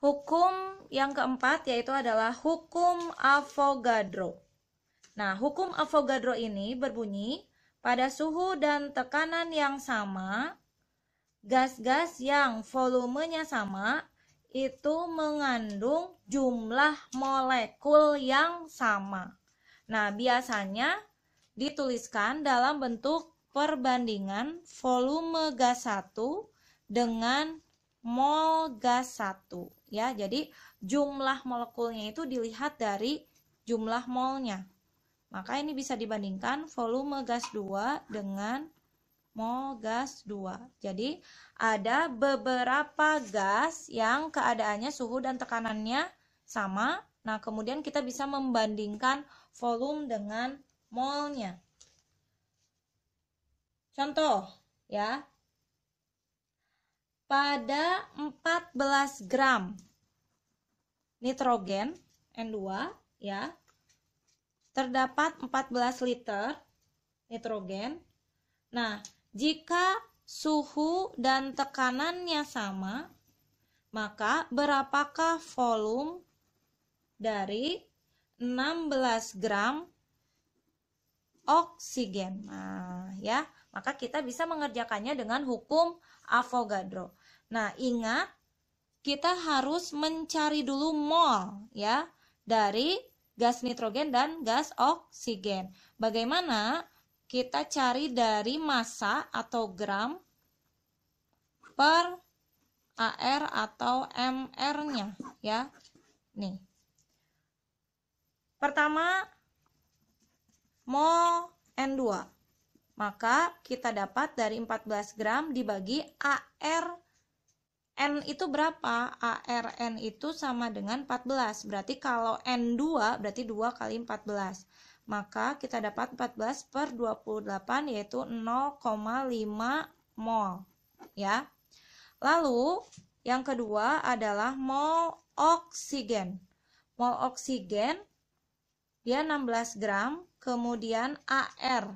Hukum yang keempat yaitu adalah hukum Avogadro. Nah, hukum Avogadro ini berbunyi pada suhu dan tekanan yang sama, gas-gas yang volumenya sama itu mengandung jumlah molekul yang sama. Nah, biasanya dituliskan dalam bentuk perbandingan volume gas 1 dengan mol gas 1 ya. Jadi jumlah molekulnya itu dilihat dari jumlah molnya. Maka ini bisa dibandingkan volume gas 2 dengan mol gas 2. Jadi ada beberapa gas yang keadaannya suhu dan tekanannya sama. Nah, kemudian kita bisa membandingkan volume dengan molnya. Contoh ya, pada 14 gram nitrogen N2 ya terdapat 14 liter nitrogen. Nah, jika suhu dan tekanannya sama, maka berapakah volume dari 16 gram oksigen? Nah, ya maka kita bisa mengerjakannya dengan hukum Avogadro. Nah, ingat kita harus mencari dulu mol ya dari gas nitrogen dan gas oksigen. Bagaimana kita cari dari massa atau gram per AR atau MR-nya ya. Nih. Pertama mol N2 maka kita dapat dari 14 gram dibagi ARN itu berapa? ARN itu sama dengan 14. Berarti kalau N2 berarti 2 kali 14 maka kita dapat 14 per 28 yaitu 0,5 mol ya lalu yang kedua adalah mol oksigen mol oksigen dia 16 gram kemudian AR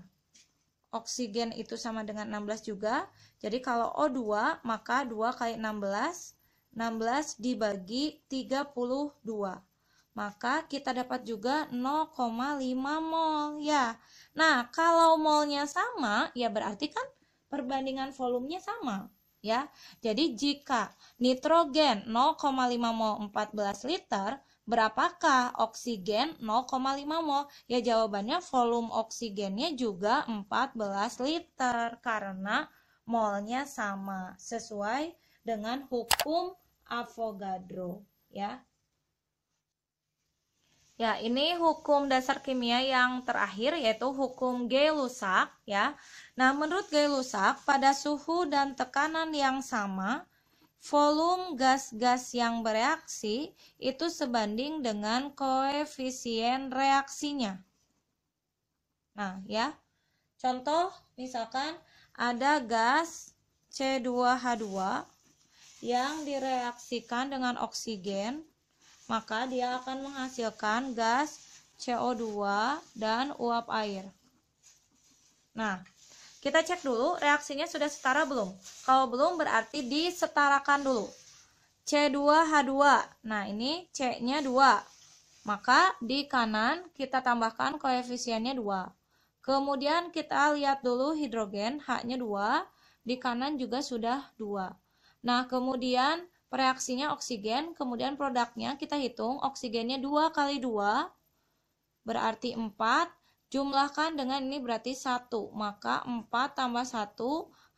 oksigen itu sama dengan 16 juga. Jadi kalau O2 maka 2 kali 16, 16 dibagi 32. Maka kita dapat juga 0,5 mol ya. Nah, kalau molnya sama ya berarti kan perbandingan volumenya sama ya. Jadi jika nitrogen 0,5 mol 14 liter Berapakah oksigen 0,5 mol? Ya jawabannya volume oksigennya juga 14 liter karena molnya sama sesuai dengan hukum Avogadro ya. Ya, ini hukum dasar kimia yang terakhir yaitu hukum Gay-Lussac ya. Nah, menurut Gay-Lussac pada suhu dan tekanan yang sama volume gas-gas yang bereaksi itu sebanding dengan koefisien reaksinya. Nah, ya. Contoh misalkan ada gas C2H2 yang direaksikan dengan oksigen, maka dia akan menghasilkan gas CO2 dan uap air. Nah, kita cek dulu reaksinya sudah setara belum. Kalau belum berarti disetarakan dulu. C2H2. Nah, ini C-nya 2. Maka di kanan kita tambahkan koefisiennya 2. Kemudian kita lihat dulu hidrogen H-nya 2, di kanan juga sudah 2. Nah, kemudian reaksinya oksigen, kemudian produknya kita hitung oksigennya 2 kali 2 berarti 4 Jumlahkan dengan ini berarti 1, maka 4 tambah 1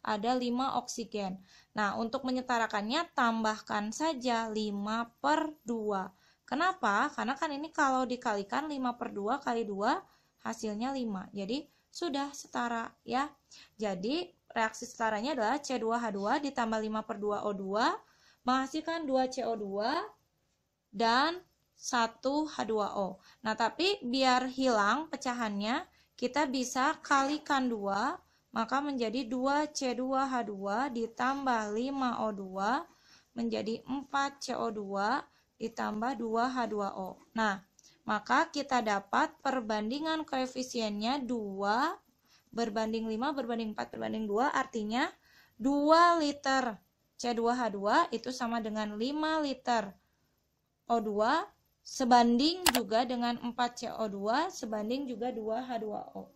ada 5 oksigen. Nah, untuk menyetarakannya tambahkan saja 5 per 2. Kenapa? Karena kan ini kalau dikalikan 5 per 2 kali 2 hasilnya 5. Jadi sudah setara ya. Jadi reaksi setaranya adalah C2H2 ditambah 5 per 2 O2 menghasilkan 2CO2 dan 1H2O. Nah, tapi biar hilang pecahannya, kita bisa kalikan 2, maka menjadi 2C2H2 ditambah 5O2 menjadi 4CO2 ditambah 2H2O. Nah, maka kita dapat perbandingan koefisiennya 2 berbanding 5 berbanding 4 berbanding 2 artinya 2 liter C2H2 itu sama dengan 5 liter O2 sebanding juga dengan 4CO2 sebanding juga 2H2O. Oke.